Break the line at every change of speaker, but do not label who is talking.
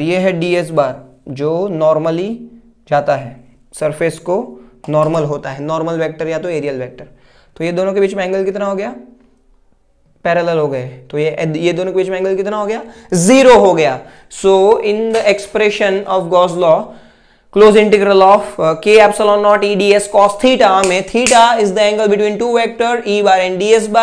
ये है D S बार जो नॉर्मली जाता है सरफेस को नॉर्मल होता है नॉर्मल वेक्टर या तो एरियल वेक्टर तो ये दोनों के बीच में एंगल कितना हो गया पैरेलल हो गए तो ये ये दोनों के बीच में एंगल कितना हो गया जीरो हो गया so in the expression of Gauss law close integral of के epsilon not E D S cos theta में theta is the angle between two vector E bar and D S bar